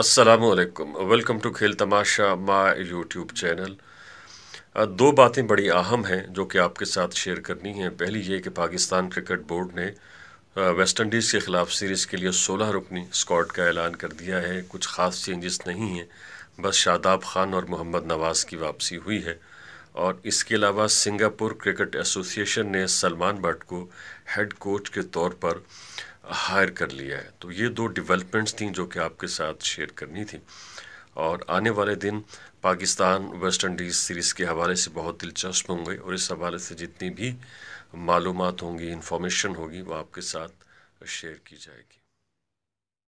असलकम welcome to खेल तमाशा my YouTube channel दो बातें बड़ी अहम हैं जो कि आपके साथ शेयर करनी हैं पहली ये कि पाकिस्तान क्रिकेट बोर्ड ने वेस्ट uh, इंडीज़ के ख़िलाफ़ सीरीज़ के लिए 16 रुकनी स्कॉट का ऐलान कर दिया है कुछ ख़ास चेंजेस नहीं हैं बस शादाब खान और मोहम्मद नवाज़ की वापसी हुई है और इसके अलावा सिंगापुर क्रिकेट एसोसिएशन ने सलमान भट्ट को हेड कोच के तौर पर हायर कर लिया है तो ये दो डेवलपमेंट्स थी जो कि आपके साथ शेयर करनी थी और आने वाले दिन पाकिस्तान वेस्ट इंडीज़ सीरीज़ के हवाले से बहुत दिलचस्प होंगे और इस हवाले से जितनी भी मालूम होंगी इन्फॉर्मेशन होगी वो आपके साथ शेयर की जाएगी